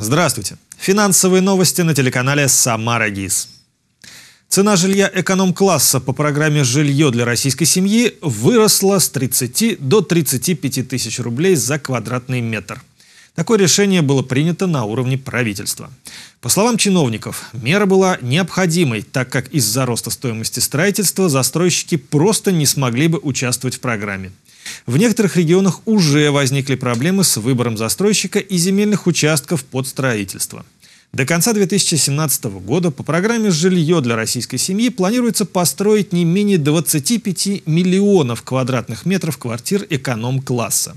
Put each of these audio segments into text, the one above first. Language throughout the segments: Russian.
Здравствуйте. Финансовые новости на телеканале «Самара ГИС». Цена жилья эконом-класса по программе «Жилье для российской семьи» выросла с 30 до 35 тысяч рублей за квадратный метр. Такое решение было принято на уровне правительства. По словам чиновников, мера была необходимой, так как из-за роста стоимости строительства застройщики просто не смогли бы участвовать в программе. В некоторых регионах уже возникли проблемы с выбором застройщика и земельных участков под строительство. До конца 2017 года по программе «Жилье для российской семьи» планируется построить не менее 25 миллионов квадратных метров квартир эконом-класса.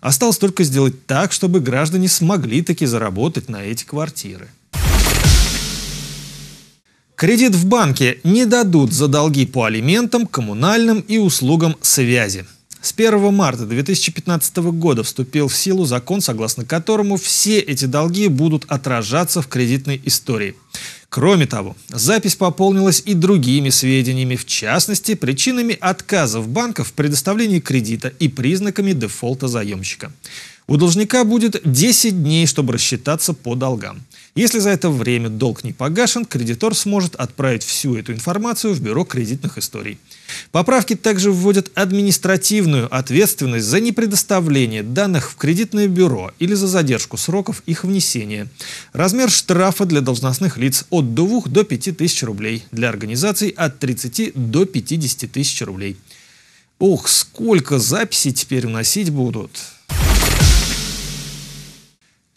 Осталось только сделать так, чтобы граждане смогли таки заработать на эти квартиры. Кредит в банке не дадут за долги по алиментам, коммунальным и услугам связи. С 1 марта 2015 года вступил в силу закон, согласно которому все эти долги будут отражаться в кредитной истории. Кроме того, запись пополнилась и другими сведениями, в частности, причинами отказов банков в предоставлении кредита и признаками дефолта заемщика. У должника будет 10 дней, чтобы рассчитаться по долгам. Если за это время долг не погашен, кредитор сможет отправить всю эту информацию в Бюро кредитных историй. Поправки также вводят административную ответственность за непредоставление данных в кредитное бюро или за задержку сроков их внесения. Размер штрафа для должностных лиц от 2 до 5 тысяч рублей, для организаций от 30 до 50 тысяч рублей. Ох, сколько записей теперь вносить будут!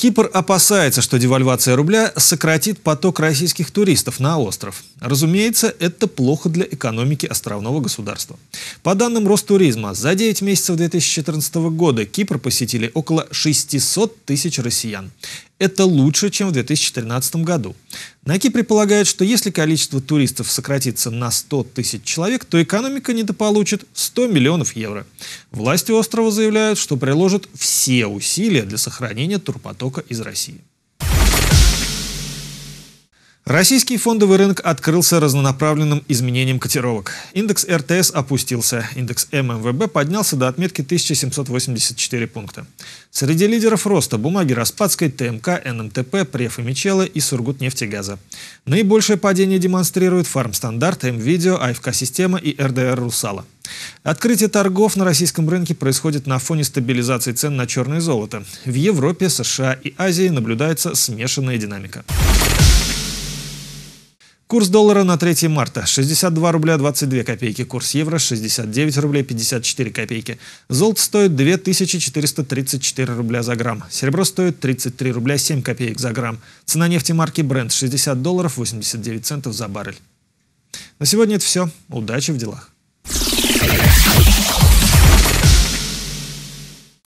Кипр опасается, что девальвация рубля сократит поток российских туристов на остров. Разумеется, это плохо для экономики островного государства. По данным Ростуризма, за 9 месяцев 2014 года Кипр посетили около 600 тысяч россиян. Это лучше, чем в 2013 году. Найки предполагает, что если количество туристов сократится на 100 тысяч человек, то экономика недополучит 100 миллионов евро. Власти острова заявляют, что приложат все усилия для сохранения турпотока из России. Российский фондовый рынок открылся разнонаправленным изменением котировок. Индекс РТС опустился, индекс ММВБ поднялся до отметки 1784 пункта. Среди лидеров роста бумаги Распадской, ТМК, НМТП, Преф и Мичела и Сургутнефтегаза. Наибольшее падение демонстрируют Фармстандарт, МВидео, АФК-система и РДР Русала. Открытие торгов на российском рынке происходит на фоне стабилизации цен на черное золото. В Европе, США и Азии наблюдается смешанная динамика. Курс доллара на 3 марта 62 рубля 22 копейки, курс евро 69 рублей 54 копейки. Золото стоит 2434 рубля за грамм, серебро стоит 33 рубля 7 копеек за грамм. Цена нефти марки Brent 60 долларов 89 центов за баррель. На сегодня это все. Удачи в делах.